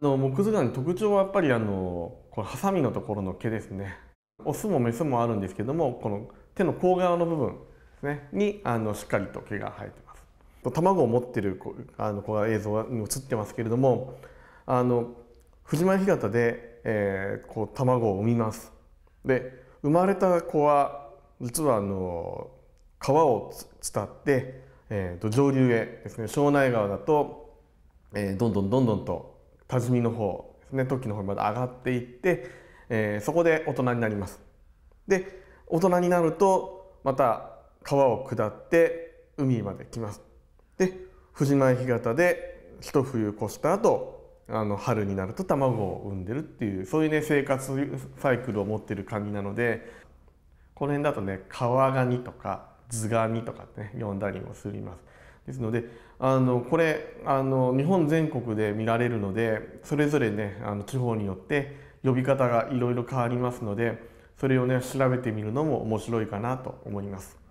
の木材の特徴はやっぱりあのこれハサミのところの毛ですねオスもメスもあるんですけどもこの手の甲側の部分ですねにあのしっかりと毛が生えてます卵を持ってる子あの子が映像が映ってますけれどもあの藤間干潟で、えー、こう卵を産みますで生まれた子は実はあの川を伝って、えー、と上流へですね庄内川だと、えー、どんどんどんどんと多治見の方ですね時の方まで上がっていって、えー、そこで大人になります。で大人になるとまた川を下って海まで来ます。で藤前干潟で一冬越した後あの春になると卵を産んでるっていうそういうね生活サイクルを持ってるカニなのでこの辺だとね川ガニとか図ガニとかってね呼んだりもすります。ですのであのこれあの日本全国で見られるのでそれぞれねあの地方によって呼び方がいろいろ変わりますのでそれをね調べてみるのも面白いかなと思います。